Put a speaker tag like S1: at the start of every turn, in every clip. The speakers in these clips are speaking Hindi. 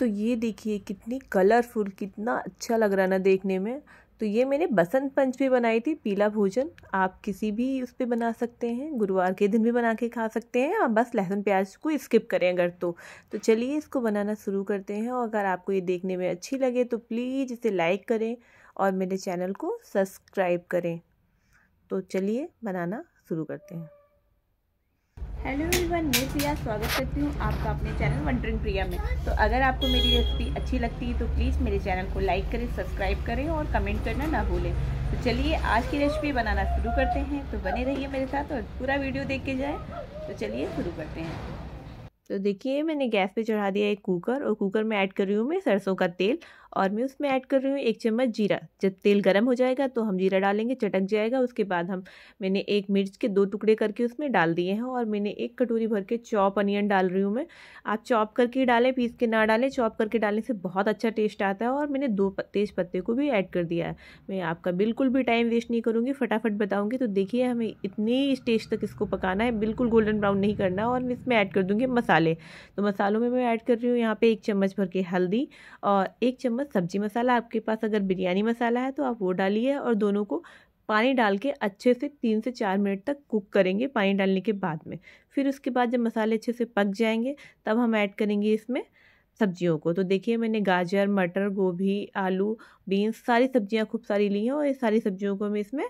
S1: तो ये देखिए कितनी कलरफुल कितना अच्छा लग रहा ना देखने में तो ये मैंने बसंत पंचमी बनाई थी पीला भोजन आप किसी भी उस पर बना सकते हैं गुरुवार के दिन भी बना के खा सकते हैं आप बस लहसुन प्याज को स्किप करें अगर तो तो चलिए इसको बनाना शुरू करते हैं और अगर आपको ये देखने में अच्छी लगे तो प्लीज़ इसे लाइक करें और मेरे चैनल को सब्सक्राइब करें तो चलिए बनाना शुरू करते हैं हेलो एवरीवन मैं प्रिया स्वागत करती हूँ आपका अपने चैनल वंडरिंग प्रिया में तो अगर आपको मेरी रेसिपी अच्छी लगती है तो प्लीज़ मेरे चैनल को लाइक करें सब्सक्राइब करें और कमेंट करना ना भूलें तो चलिए आज की रेसिपी बनाना शुरू करते हैं तो बने रहिए मेरे साथ और पूरा वीडियो देख के जाए तो चलिए शुरू करते हैं तो देखिए मैंने गैस पर चढ़ा दिया एक कुकर और कुकर में ऐड कर रही हूँ मैं सरसों का तेल और मैं उसमें ऐड कर रही हूँ एक चम्मच जीरा जब तेल गर्म हो जाएगा तो हम जीरा डालेंगे चटक जाएगा उसके बाद हम मैंने एक मिर्च के दो टुकड़े करके उसमें डाल दिए हैं और मैंने एक कटोरी भर के चॉप अनियन डाल रही हूँ मैं आप चॉप करके ही डालें पीस के ना डालें चॉप करके डालने से बहुत अच्छा टेस्ट आता है और मैंने दो तेज़ पत्ते को भी ऐड कर दिया है मैं आपका बिल्कुल भी टाइम वेस्ट नहीं करूँगी फटाफट बताऊँगी तो देखिए हमें इतनी स्टेज तक इसको पकाना है बिल्कुल गोल्डन ब्राउन नहीं करना और मैं इसमें ऐड कर दूँगी मसाले तो मसालों में मैं ऐड कर रही हूँ यहाँ पर एक चम्मच भर के हल्दी और एक चम्मच चम्मच सब्जी मसाला आपके पास अगर बिरयानी मसाला है तो आप वो डालिए और दोनों को पानी डाल के अच्छे से तीन से चार मिनट तक कुक करेंगे पानी डालने के बाद में फिर उसके बाद जब मसाले अच्छे से पक जाएंगे तब हम ऐड करेंगे इसमें सब्जियों को तो देखिए मैंने गाजर मटर गोभी आलू बीन्स सारी सब्जियां खूब सारी ली हैं और ये सारी सब्जियों को मैं इसमें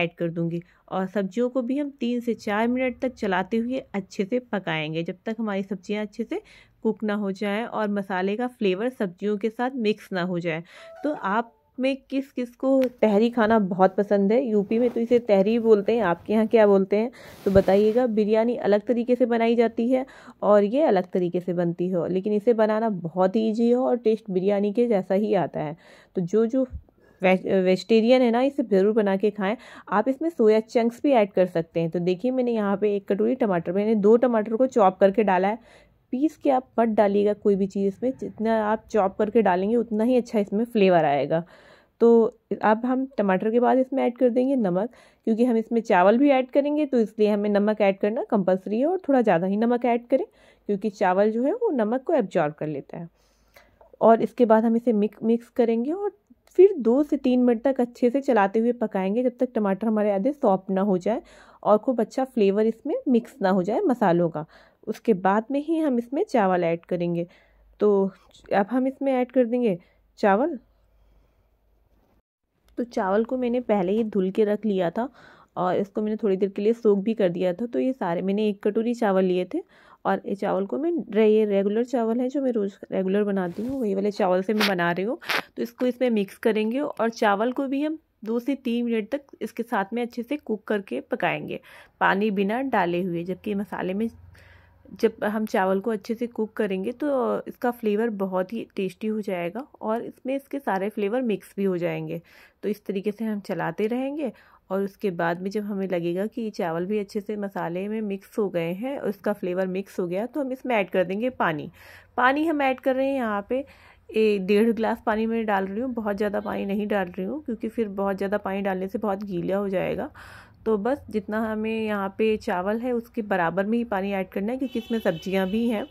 S1: ऐड कर दूंगी और सब्जियों को भी हम तीन से चार मिनट तक चलाते हुए अच्छे से पकाएंगे जब तक हमारी सब्जियां अच्छे से कुक ना हो जाए और मसाले का फ्लेवर सब्जियों के साथ मिक्स ना हो जाए तो आप में किस किस को तहरी खाना बहुत पसंद है यूपी में तो इसे तहरी बोलते हैं आपके यहाँ क्या बोलते हैं तो बताइएगा बिरयानी अलग तरीके से बनाई जाती है और ये अलग तरीके से बनती है लेकिन इसे बनाना बहुत ही ईजी है और टेस्ट बिरयानी के जैसा ही आता है तो जो जो वेजिटेरियन है ना इसे ज़रूर बना के खाएं आप इसमें सोया चंक्स भी ऐड कर सकते हैं तो देखिए मैंने यहाँ पे एक कटोरी टमाटर मैंने दो टमाटर को चॉप करके डाला है पीस के आप मत डालिएगा कोई भी चीज़ इसमें जितना आप चॉप करके डालेंगे उतना ही अच्छा इसमें फ्लेवर आएगा तो अब हम टमाटर के बाद इसमें ऐड कर देंगे नमक क्योंकि हम इसमें चावल भी ऐड करेंगे तो इसलिए हमें नमक ऐड करना कंपलसरी है और थोड़ा ज़्यादा ही नमक ऐड करें क्योंकि चावल जो है वो नमक को एब्जॉर्व कर लेता है और इसके बाद हम इसे मिक मिक्स करेंगे और फिर दो से तीन मिनट तक अच्छे से चलाते हुए पकाएंगे जब तक टमाटर हमारे आधे सॉफ्ट ना हो जाए और खूब अच्छा फ्लेवर इसमें मिक्स ना हो जाए मसालों का उसके बाद में ही हम इसमें चावल ऐड करेंगे तो अब हम इसमें ऐड कर देंगे चावल तो चावल को मैंने पहले ही धुल के रख लिया था और इसको मैंने थोड़ी देर के लिए सोख भी कर दिया था तो ये सारे मैंने एक कटोरी चावल लिए थे और ये चावल को मैं ये रेगुलर चावल है जो मैं रोज़ रेगुलर बनाती हूँ वही वाले चावल से मैं बना रही हूँ तो इसको इसमें मिक्स करेंगे और चावल को भी हम दो से तीन मिनट तक इसके साथ में अच्छे से कुक करके पकाएंगे पानी बिना डाले हुए जबकि मसाले में जब हम चावल को अच्छे से कुक करेंगे तो इसका फ्लेवर बहुत ही टेस्टी हो जाएगा और इसमें इसके सारे फ्लेवर मिक्स भी हो जाएंगे तो इस तरीके से हम चलाते रहेंगे और उसके बाद में जब हमें लगेगा कि ये चावल भी अच्छे से मसाले में मिक्स हो गए हैं और इसका फ्लेवर मिक्स हो गया तो हम इसमें ऐड कर देंगे पानी पानी हम ऐड कर रहे हैं यहाँ पे एक डेढ़ गिलास पानी मैं डाल रही हूँ बहुत ज़्यादा पानी नहीं डाल रही हूँ क्योंकि फिर बहुत ज़्यादा पानी डालने से बहुत गीला हो जाएगा तो बस जितना हमें यहाँ पे चावल है उसके बराबर में ही पानी ऐड करना है क्योंकि इसमें सब्जियाँ भी हैं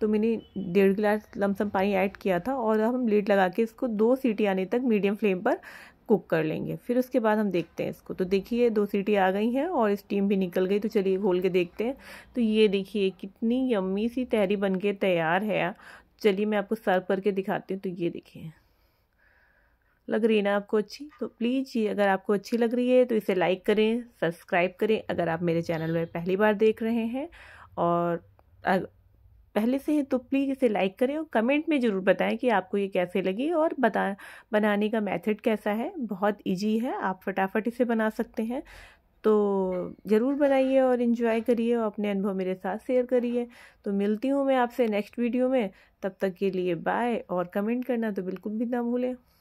S1: तो मैंने डेढ़ गिलास लमसम पानी ऐड किया था और हम लीड लगा के इसको दो सीटी आने तक मीडियम फ्लेम पर कुक कर लेंगे फिर उसके बाद हम देखते हैं इसको तो देखिए दो सीटी आ गई हैं और स्टीम भी निकल गई तो चलिए खोल के देखते हैं तो ये देखिए कितनी यम्मी सी तहरी बन के तैयार है चलिए मैं आपको सर्व करके दिखाती हूँ तो ये देखिए लग रही है ना आपको अच्छी तो प्लीज़ ये अगर आपको अच्छी लग रही है तो इसे लाइक करें सब्सक्राइब करें अगर आप मेरे चैनल में पहली बार देख रहे हैं और पहले से हैं तो प्लीज़ इसे लाइक करें और कमेंट में ज़रूर बताएं कि आपको ये कैसे लगी और बता बनाने का मेथड कैसा है बहुत इजी है आप फटाफट इसे बना सकते हैं तो ज़रूर बनाइए और इन्जॉय करिए और अपने अनुभव मेरे साथ शेयर करिए तो मिलती हूँ मैं आपसे नेक्स्ट वीडियो में तब तक के लिए बाय और कमेंट करना तो बिल्कुल भी ना भूलें